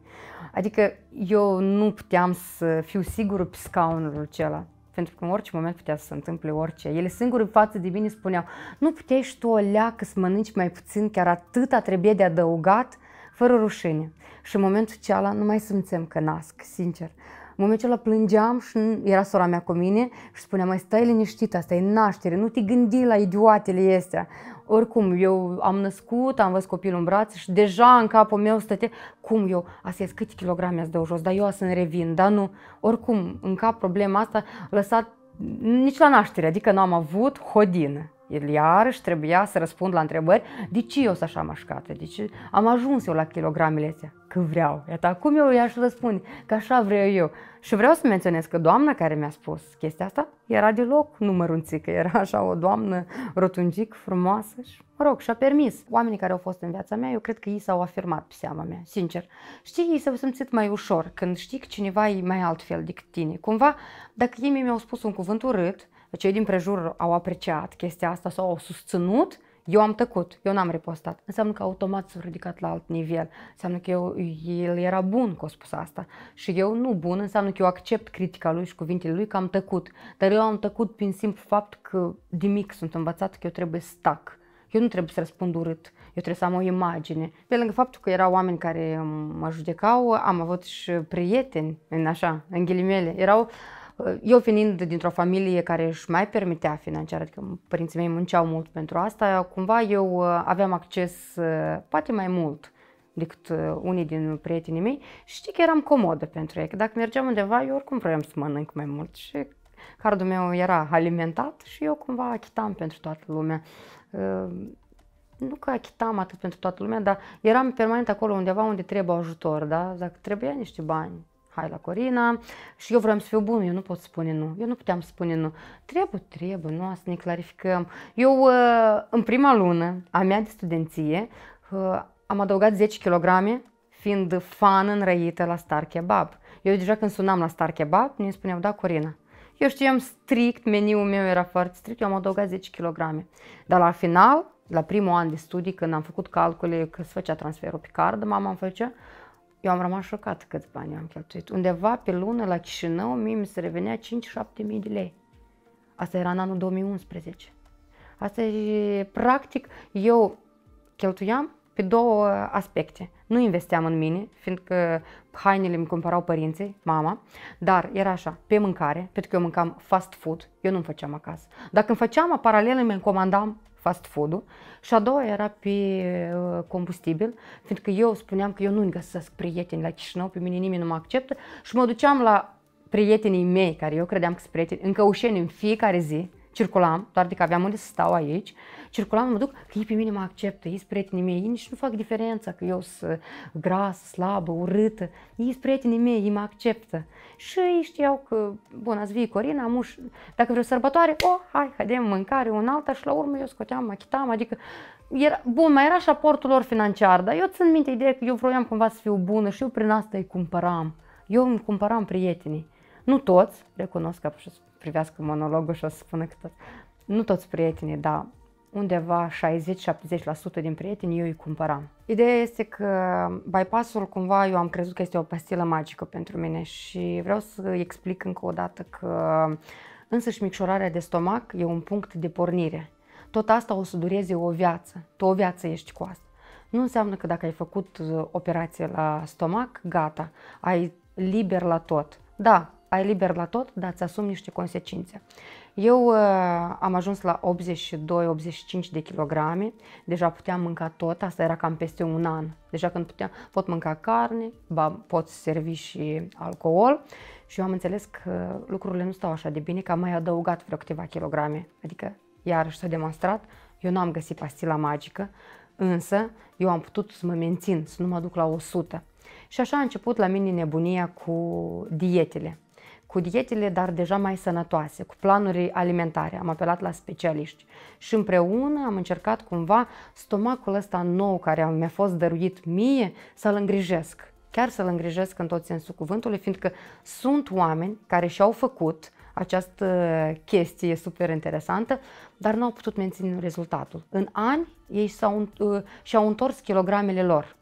Adică eu nu puteam să fiu sigură pe scaunul acela pentru că în orice moment putea să se întâmple orice. Ele singuri în față de mine spuneau, nu puteai și tu o leacă să mănânci mai puțin, chiar atât trebuie de adăugat, fără rușine. Și în momentul acela nu mai simțeam că nasc, sincer. În momentul acela plângeam și era sora mea cu mine și spunea, mai stai liniștit, asta e naștere, nu te gândi la idiotele astea. Oricum, eu am născut, am văzut copilul în brațe și deja în capul meu stătea, cum eu, azi ies, câte kilograme ați dau jos, dar eu să ne revin, dar nu. Oricum, în cap problema asta lăsat nici la naștere, adică nu am avut hodină. El iarăși trebuia să răspund la întrebări, de ce eu sunt așa mașcată, de ce am ajuns eu la kilogramele astea, că vreau. Iată, acum eu i-aș răspunde, că așa vreau eu. Și vreau să menționez că doamna care mi-a spus chestia asta era deloc numărunțică, era așa o doamnă rotungic, frumoasă și, mă rog, și-a permis. Oamenii care au fost în viața mea, eu cred că ei s-au afirmat pe seama mea, sincer. Știi, ei s-au simțit mai ușor când știi că cineva e mai altfel decât tine. Cumva, dacă ei mi-au spus un cuvânt urât, cei din prejur au apreciat chestia asta sau au susținut, eu am tăcut, eu n-am repostat. Înseamnă că automat s-a ridicat la alt nivel. Înseamnă că eu, el era bun că a spus asta. Și eu nu bun, înseamnă că eu accept critica lui și cuvintele lui că am tăcut. Dar eu am tăcut prin simplu fapt că de mic sunt învățat că eu trebuie să tac. Eu nu trebuie să răspund urât, eu trebuie să am o imagine. Pe lângă faptul că erau oameni care um, mă judecau, am avut și prieteni, în așa, în ghilimele. Erau eu venind dintr-o familie care își mai permitea financiar, adică părinții mei munceau mult pentru asta, cumva eu uh, aveam acces uh, poate mai mult decât uh, unii din prietenii mei și știi că eram comodă pentru ei, că dacă mergeam undeva, eu oricum vroiam să mănânc mai mult și cardul meu era alimentat și eu cumva achitam pentru toată lumea. Nu că achitam atât pentru toată lumea, dar eram permanent acolo undeva unde trebuie ajutor, da? Dacă trebuia niște bani, hai la Corina și eu vreau să fiu bun, eu nu pot spune nu, eu nu puteam spune nu. Trebuie, trebuie, nu, să ne clarificăm. Eu uh, în prima lună a mea de studenție uh, am adăugat 10 kg fiind fan înrăită la Star Kebab. Eu deja când sunam la Star Kebab, mi spuneau, da, Corina, eu știam strict, meniul meu era foarte strict, eu am adăugat 10 kg. Dar la final, la primul an de studii, când am făcut calcule că se făcea transferul pe card, mama îmi făcea, eu am rămas șocat câți bani am cheltuit. Undeva pe lună la Chișinău mie mi se revenea 5-7 mii de lei. Asta era în anul 2011. Asta e, practic, eu cheltuiam pe două aspecte. Nu investeam în mine, fiindcă hainele îmi cumpărau părinții, mama, dar era așa, pe mâncare, pentru că eu mâncam fast food, eu nu-mi făceam acasă. Dacă îmi făceam, paralel îmi comandam fast food-ul și a doua era pe uh, combustibil, fiindcă eu spuneam că eu nu-mi găsesc prieteni la Chișinău, pe mine nimeni nu mă acceptă și mă duceam la prietenii mei, care eu credeam că sunt prieteni, căușeni în fiecare zi, circulam, doar de că aveam unde să stau aici, circulam, mă duc, că ei pe mine mă acceptă, ei sunt prietenii mei, ei nici nu fac diferența că eu sunt gras, slabă, urâtă, ei sunt prietenii mei, ei mă acceptă. Și ei știau că, bun, azi vii Corina, muș, dacă vreau sărbătoare, oh, hai, haidem mâncare, un alta și la urmă eu scoteam, mă chitam, adică era, bun, mai era și aportul lor financiar, dar eu țin minte ideea că eu vroiam cumva să fiu bună și eu prin asta îi cumpăram. Eu îmi cumpăram prietenii. Nu toți, recunosc că privească monologul și o să spună că Nu toți prietenii, dar undeva 60-70% din prieteni eu îi cumpăram. Ideea este că bypassul cumva eu am crezut că este o pastilă magică pentru mine și vreau să explic încă o dată că însăși micșorarea de stomac e un punct de pornire. Tot asta o să dureze o viață. Tu o viață ești cu asta. Nu înseamnă că dacă ai făcut uh, operație la stomac, gata, ai liber la tot. Da, ai liber la tot, dar îți asumi niște consecințe. Eu uh, am ajuns la 82-85 de kilograme, deja puteam mânca tot, asta era cam peste un an. Deja când puteam, pot mânca carne, ba, pot servi și alcool și eu am înțeles că lucrurile nu stau așa de bine, că am mai adăugat vreo câteva kilograme. Adică, iarăși s-a demonstrat, eu nu am găsit pastila magică, însă eu am putut să mă mențin, să nu mă duc la 100. Și așa a început la mine nebunia cu dietele cu dietele, dar deja mai sănătoase, cu planuri alimentare. Am apelat la specialiști și împreună am încercat cumva stomacul ăsta nou care mi-a fost dăruit mie să-l îngrijesc. Chiar să-l îngrijesc în tot sensul cuvântului, fiindcă sunt oameni care și-au făcut această chestie super interesantă, dar nu au putut menține rezultatul. În ani ei s-au, uh, și-au întors kilogramele lor.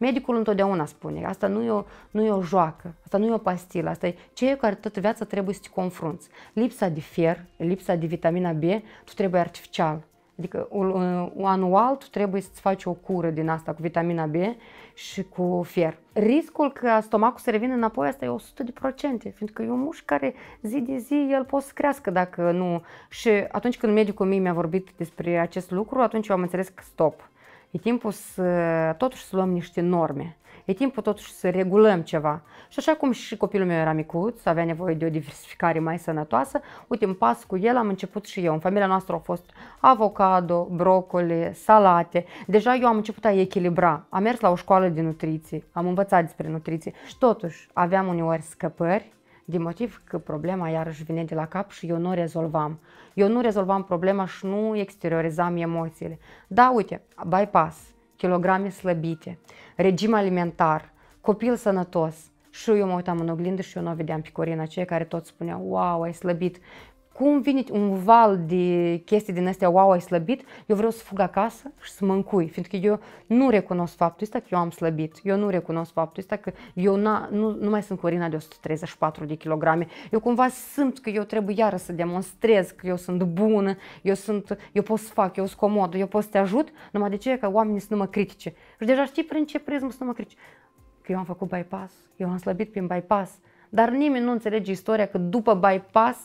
Medicul întotdeauna spune, asta nu e o, nu e o joacă, asta nu e o pastilă, asta e ce care tot viața trebuie să te confrunți. Lipsa de fier, lipsa de vitamina B, tu trebuie artificial. Adică uh, anual tu trebuie să-ți faci o cură din asta cu vitamina B și cu fier. Riscul că stomacul să revină înapoi asta e 100%, fiindcă e un mușchi care zi de zi el poate să crească dacă nu. Și atunci când medicul meu mi-a vorbit despre acest lucru, atunci eu am înțeles că stop E timpul să totuși să luăm niște norme. E timpul totuși să regulăm ceva. Și așa cum și copilul meu era micuț, avea nevoie de o diversificare mai sănătoasă, uite, în pas cu el am început și eu. În familia noastră au fost avocado, brocoli, salate. Deja eu am început a echilibra. Am mers la o școală de nutriție, am învățat despre nutriție și totuși aveam uneori scăpări din motiv că problema iarăși vine de la cap și eu nu rezolvam. Eu nu rezolvam problema și nu exteriorizam emoțiile. Da, uite, bypass, kilograme slăbite, regim alimentar, copil sănătos. Și eu mă uitam în oglindă și eu nu vedeam pe Corina, cei care tot spuneau, wow, ai slăbit cum vine un val de chestii din astea, wow, ai slăbit, eu vreau să fug acasă și să mă încui, fiindcă eu nu recunosc faptul ăsta că eu am slăbit, eu nu recunosc faptul ăsta că eu na, nu, nu mai sunt Corina de 134 de kilograme, eu cumva simt că eu trebuie iară să demonstrez că eu sunt bună, eu, sunt, eu pot să fac, eu sunt comodă, eu pot să te ajut, numai de ce că oamenii să nu mă critice. Și deja știi prin ce prismă să nu mă critice. Că eu am făcut bypass, eu am slăbit prin bypass, dar nimeni nu înțelege istoria că după bypass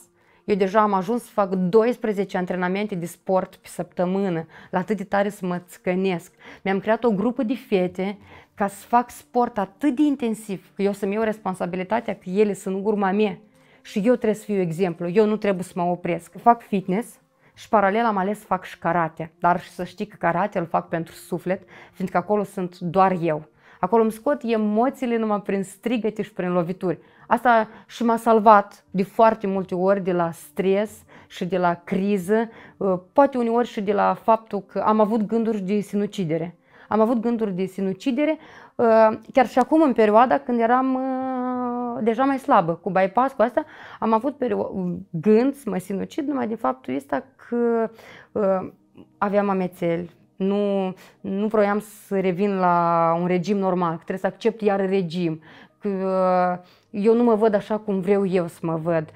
eu deja am ajuns să fac 12 antrenamente de sport pe săptămână, la atât de tare să mă țcănesc. Mi-am creat o grupă de fete ca să fac sport atât de intensiv, că eu să-mi iau responsabilitatea că ele sunt urma mea și eu trebuie să fiu exemplu, eu nu trebuie să mă opresc. Fac fitness, și paralel am ales să fac și karate, dar să știi că karate îl fac pentru suflet, fiindcă acolo sunt doar eu. Acolo îmi scot emoțiile numai prin strigăte și prin lovituri. Asta și m-a salvat de foarte multe ori de la stres și de la criză, uh, poate uneori și de la faptul că am avut gânduri de sinucidere. Am avut gânduri de sinucidere uh, chiar și acum în perioada când eram uh, deja mai slabă cu bypass, cu asta, am avut gând să mă sinucid numai din faptul ăsta că aveam amețeli, nu, nu vroiam să revin la un regim normal, că trebuie să accept iar regim. Uh, eu nu mă văd așa cum vreau eu să mă văd.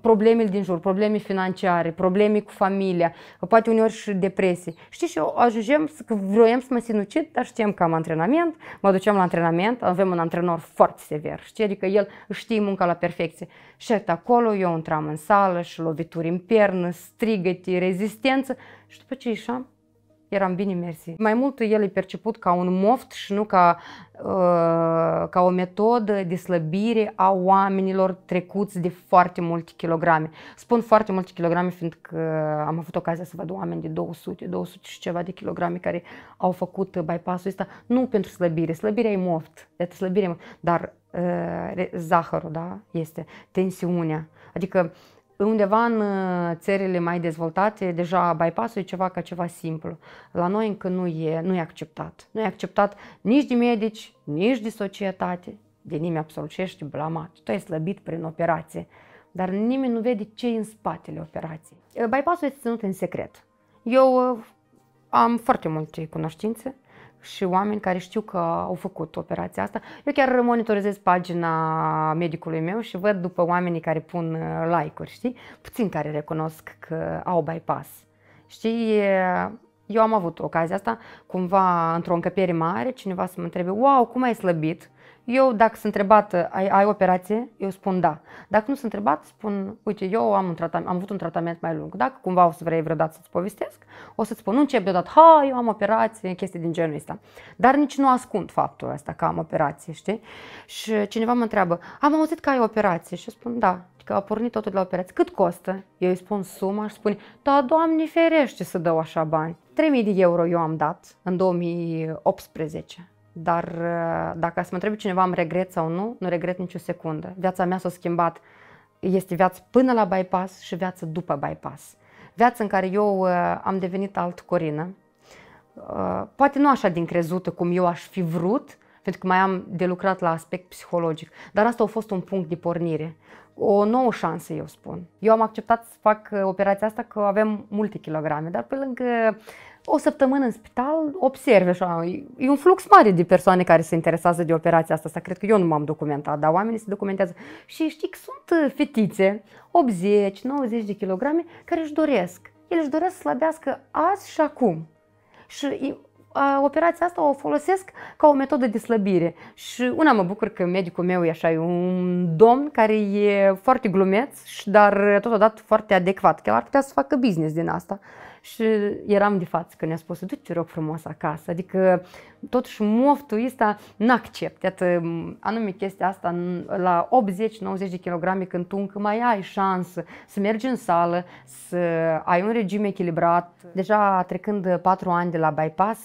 Problemele din jur, probleme financiare, probleme cu familia, poate uneori și depresii. Știi, și eu ajungem, că vroiam să mă sinucid, dar știam că am antrenament, mă ducem la antrenament, avem un antrenor foarte sever, știi, adică el știe munca la perfecție. Și acolo eu intram în sală și lovituri în pernă, strigăte, rezistență și după ce ieșam, eram bine mersi. Mai mult el e perceput ca un moft și nu ca uh, ca o metodă de slăbire a oamenilor trecuți de foarte multe kilograme. Spun foarte multe kilograme fiindcă am avut ocazia să văd oameni de 200, 200 și ceva de kilograme care au făcut bypassul ăsta, nu pentru slăbire, slăbirea e moft, slăbirea e moft. dar uh, zahărul da, este, tensiunea, adică uh, Undeva în uh, țările mai dezvoltate, deja bypass-ul e ceva ca ceva simplu. La noi încă nu e, nu e acceptat. Nu e acceptat nici de medici, nici de societate, de nimeni absolut și ești blamat. Tu ai slăbit prin operație, dar nimeni nu vede ce în spatele operației. Uh, bypass-ul este ținut în secret. Eu uh, am foarte multe cunoștințe și oameni care știu că au făcut operația asta. Eu chiar monitorizez pagina medicului meu și văd după oamenii care pun uh, like-uri, știi? Puțin care recunosc că au bypass. Știi, eu am avut ocazia asta, cumva într-o încăpere mare, cineva să mă întrebe, wow, cum ai slăbit? Eu, dacă sunt întrebată, ai, ai operație? Eu spun da. Dacă nu sunt întrebat, spun, uite, eu am, un tratament, am avut un tratament mai lung. Dacă cumva o să vrei vreodată să-ți povestesc, o să-ți spun, nu încep deodată, ha, eu am operație, chestii din genul ăsta. Dar nici nu ascund faptul ăsta că am operație, știi? Și cineva mă întreabă, am auzit că ai operație? Și spun, da, că a pornit totul de la operație. Cât costă? Eu îi spun suma și spun, da, doamne ferește să dau așa bani. 3.000 de euro eu am dat în 2018 dar uh, dacă să mă întrebi cineva am regret sau nu, nu regret nicio secundă. Viața mea s-a schimbat. Este viață până la bypass și viață după bypass. Viață în care eu uh, am devenit alt corină. Uh, poate nu așa din crezută cum eu aș fi vrut, pentru că mai am de lucrat la aspect psihologic. Dar asta a fost un punct de pornire. O nouă șansă, eu spun. Eu am acceptat să fac operația asta că avem multe kilograme, dar pe lângă o săptămână în spital, observe așa, e un flux mare de persoane care se interesează de operația asta, să cred că eu nu m-am documentat, dar oamenii se documentează. Și știi că sunt uh, fetițe, 80-90 de kilograme, care își doresc. Ele își doresc să slăbească azi și acum. Și operația asta o folosesc ca o metodă de slăbire. Și una mă bucur că medicul meu e așa, e un domn care e foarte glumeț, dar totodată foarte adecvat, că el ar putea să facă business din asta și eram de față când ne-a spus, du-te, rog frumos acasă. Adică, totuși, moftul ăsta nu Iată, Anume chestia asta, la 80-90 de kg, când tu încă mai ai șansă să mergi în sală, să ai un regim echilibrat. Deja trecând 4 ani de la bypass,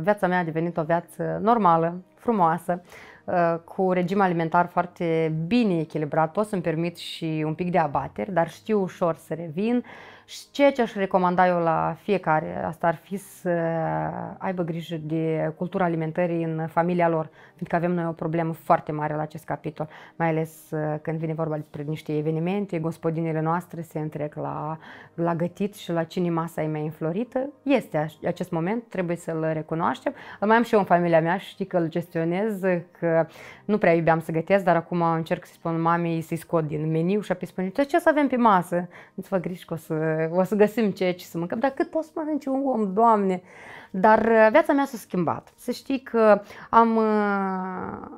viața mea a devenit o viață normală, frumoasă ă, cu regim alimentar foarte bine echilibrat, pot să-mi permit și un pic de abateri, dar știu ușor să revin. Și ceea ce aș recomanda eu la fiecare, asta ar fi să uh, aibă grijă de cultura alimentării în familia lor că adică avem noi o problemă foarte mare la acest capitol, mai ales uh, când vine vorba despre niște evenimente, gospodinile noastre se întrec la, la gătit și la cine masa e mai înflorită. Este acest moment, trebuie să-l recunoaștem. Îl mai am și eu în familia mea și știi că îl gestionez, că nu prea iubeam să gătesc, dar acum încerc să spun mamei să-i scot din meniu și apoi spune, ce să avem pe masă? Nu-ți fă griji că o să, o să găsim ceea ce să mâncăm, dar cât poți să mănânci un om, Doamne? Dar uh, viața mea s-a schimbat. Să știi că am, uh,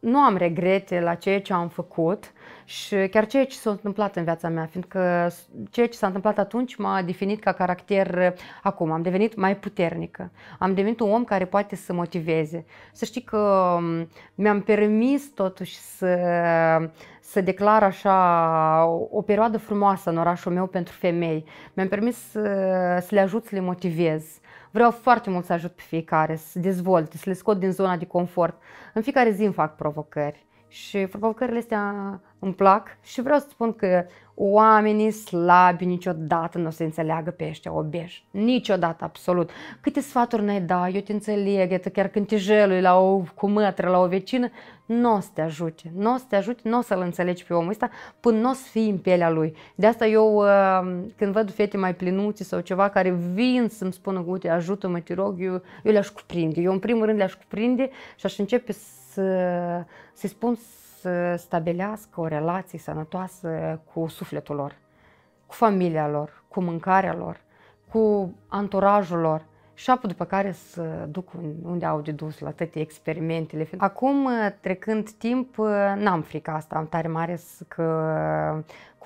nu am regrete la ceea ce am făcut și chiar ceea ce s-a întâmplat în viața mea, fiindcă ceea ce s-a întâmplat atunci m-a definit ca caracter uh, acum. Am devenit mai puternică, am devenit un om care poate să motiveze. Să știi că um, mi-am permis totuși să, să declar așa o perioadă frumoasă în orașul meu pentru femei. Mi-am permis să, să le ajut să le motivez Vreau foarte mult să ajut pe fiecare, să dezvolte, să le scot din zona de confort. În fiecare zi îmi fac provocări și provocările astea îmi plac și vreau să spun că oamenii slabi niciodată nu o să înțeleagă pe ăștia obeși. Niciodată, absolut. Câte sfaturi ne-ai da, eu te înțeleg, iată chiar când te jelui la o, cumătră, la o vecină, nu o să te ajute, nu o să te ajute, nu o să-l înțelegi pe omul ăsta până nu o să fii în pielea lui. De asta eu uh, când văd fete mai plinuți sau ceva care vin să-mi spună, uite, ajută-mă, te rog, eu, eu le-aș cuprinde. Eu în primul rând le-aș cuprinde și aș începe să, să-i spun să stabilească o relație sănătoasă cu sufletul lor, cu familia lor, cu mâncarea lor, cu anturajul lor și apoi după care să duc unde au de dus la toate experimentele. Acum, trecând timp, n-am frica asta am tare mare că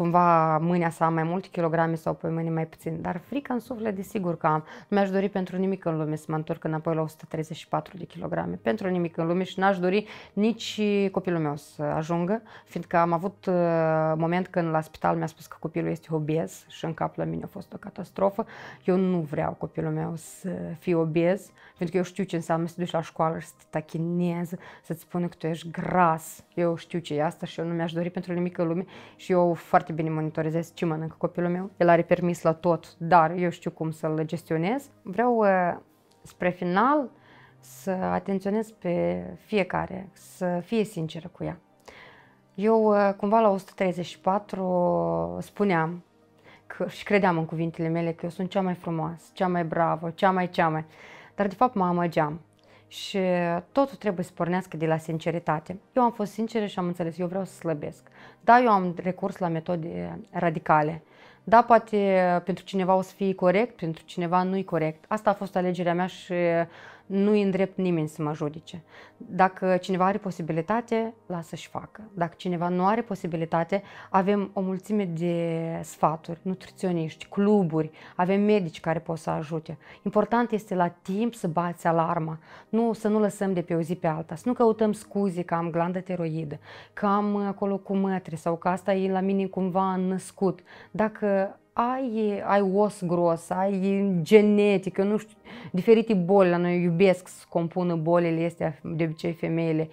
cumva mâinea să am mai multe kilograme sau pe mâini mai puțin, dar frica în suflet desigur că am. Nu mi-aș dori pentru nimic în lume să mă întorc înapoi la 134 de kilograme, pentru nimic în lume și n-aș dori nici copilul meu să ajungă, fiindcă am avut uh, moment când la spital mi-a spus că copilul este obez și în cap la mine a fost o catastrofă. Eu nu vreau copilul meu să fie obez, fiindcă eu știu ce înseamnă să te duci la școală și să te tachinezi, să-ți spună că tu ești gras. Eu știu ce e asta și eu nu mi-aș dori pentru nimic în lume și eu foarte foarte bine monitorizez ce mănâncă copilul meu. El are permis la tot, dar eu știu cum să-l gestionez. Vreau uh, spre final să atenționez pe fiecare, să fie sinceră cu ea. Eu uh, cumva la 134 spuneam că, și credeam în cuvintele mele că eu sunt cea mai frumoasă, cea mai bravă, cea mai cea mai, dar de fapt mă amăgeam și totul trebuie să pornească de la sinceritate. Eu am fost sinceră și am înțeles, eu vreau să slăbesc. Da, eu am recurs la metode radicale. Da, poate pentru cineva o să fie corect, pentru cineva nu e corect. Asta a fost alegerea mea și nu îi îndrept nimeni să mă judece. Dacă cineva are posibilitate, lasă și facă. Dacă cineva nu are posibilitate, avem o mulțime de sfaturi, nutriționiști, cluburi, avem medici care pot să ajute. Important este la timp să bați alarma, nu să nu lăsăm de pe o zi pe alta, să nu căutăm scuze că am glandă teroidă, că am acolo uh, cu mătre sau că asta e la mine cumva născut. Dacă ai, ai os gros, ai genetică, nu știu, diferite boli, la noi iubesc să compună bolile astea, de obicei femeile.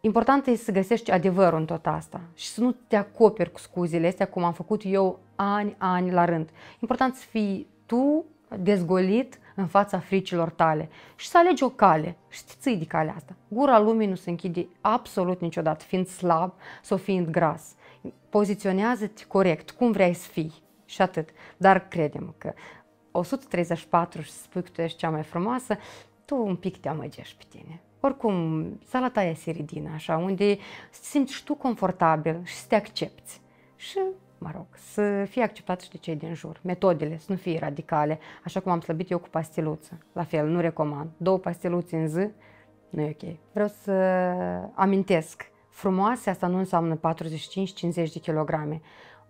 Important e să găsești adevărul în tot asta și să nu te acoperi cu scuzele astea, cum am făcut eu ani, ani la rând. Important să fii tu dezgolit în fața fricilor tale și să alegi o cale și să ții de calea asta. Gura lumii nu se închide absolut niciodată, fiind slab sau fiind gras. Poziționează-te corect, cum vrei să fii și atât. Dar credem că 134 și spui că tu ești cea mai frumoasă, tu un pic te amăgești pe tine. Oricum, sala ta e seridina, așa, unde simți și tu confortabil și să te accepti. Și mă rog, să fie acceptat și de cei din jur. Metodele să nu fie radicale, așa cum am slăbit eu cu pastiluță. La fel, nu recomand. Două pastiluțe în zi nu e ok. Vreau să amintesc, frumoase asta nu înseamnă 45-50 de kilograme.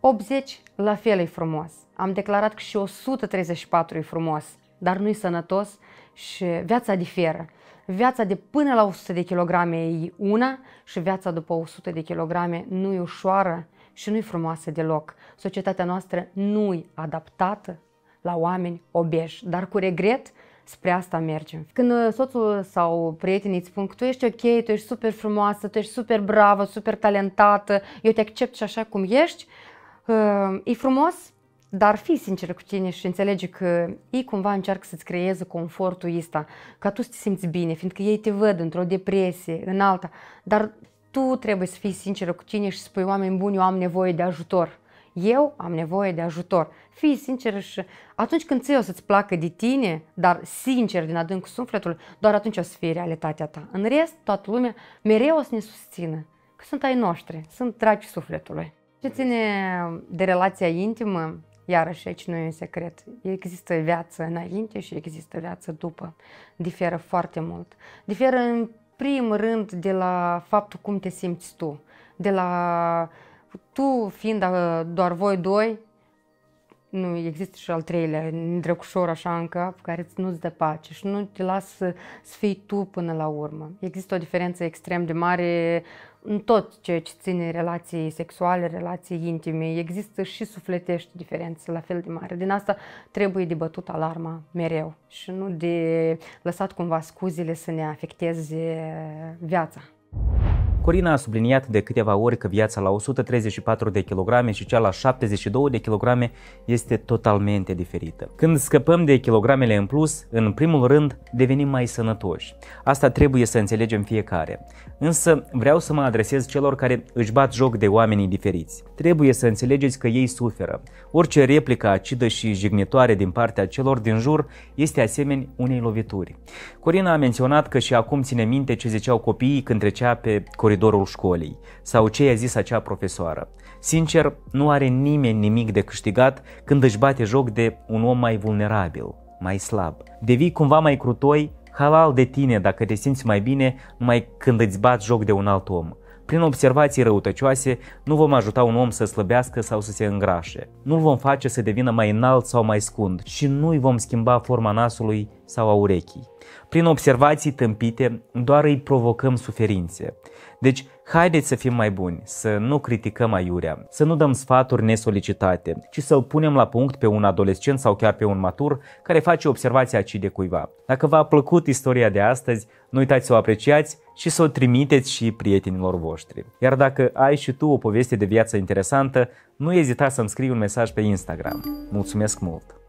80 la fel e frumos. Am declarat că și 134 e frumos, dar nu e sănătos și viața diferă. Viața de până la 100 de kilograme e una și viața după 100 de kilograme nu e ușoară și nu e frumoasă deloc. Societatea noastră nu e adaptată la oameni obeși, dar cu regret spre asta mergem. Când uh, soțul sau prietenii îți spun că tu ești ok, tu ești super frumoasă, tu ești super bravă, super talentată, eu te accept și așa cum ești, E frumos, dar fii sincer cu tine și înțelege că ei cumva încearcă să-ți creeze confortul ăsta, ca tu să te simți bine, fiindcă ei te văd într-o depresie, în alta, dar tu trebuie să fii sinceră cu tine și să spui, oameni buni, eu am nevoie de ajutor. Eu am nevoie de ajutor. Fii sincer și atunci când ți-o să-ți placă de tine, dar sincer din adâncul sufletului, doar atunci o să fie realitatea ta. În rest, toată lumea mereu o să ne susțină, că sunt ai noștri, sunt dragi sufletului. Ce ține de relația intimă, iarăși aici nu e un secret. Există viață înainte și există viață după. Diferă foarte mult. Diferă în primul rând de la faptul cum te simți tu, de la tu fiind doar voi doi, nu, există și al treilea, îndrăcușor așa în cap, care nu-ți dă pace și nu te lasă să fii tu până la urmă. Există o diferență extrem de mare în tot ceea ce ține relații sexuale, relații intime. Există și sufletești diferențe la fel de mare. Din asta trebuie de bătut alarma mereu și nu de lăsat cumva scuzile să ne afecteze viața. Corina a subliniat de câteva ori că viața la 134 de kilograme și cea la 72 de kilograme este totalmente diferită. Când scăpăm de kilogramele în plus, în primul rând, devenim mai sănătoși. Asta trebuie să înțelegem fiecare. Însă vreau să mă adresez celor care își bat joc de oamenii diferiți. Trebuie să înțelegeți că ei suferă. Orice replică acidă și jignitoare din partea celor din jur este asemeni unei lovituri. Corina a menționat că și acum ține minte ce ziceau copiii când trecea pe coridor coridorul școlii sau ce i-a zis acea profesoară. Sincer, nu are nimeni nimic de câștigat când își bate joc de un om mai vulnerabil, mai slab. Devii cumva mai crutoi, halal de tine dacă te simți mai bine numai când îți bați joc de un alt om. Prin observații răutăcioase nu vom ajuta un om să slăbească sau să se îngrașe. Nu-l vom face să devină mai înalt sau mai scund și nu-i vom schimba forma nasului sau a urechii. Prin observații tâmpite doar îi provocăm suferințe. Deci, haideți să fim mai buni, să nu criticăm aiurea, să nu dăm sfaturi nesolicitate, ci să-l punem la punct pe un adolescent sau chiar pe un matur care face observația acide cuiva. Dacă v-a plăcut istoria de astăzi, nu uitați să o apreciați și să o trimiteți și prietenilor voștri. Iar dacă ai și tu o poveste de viață interesantă, nu ezita să-mi scrii un mesaj pe Instagram. Mulțumesc mult!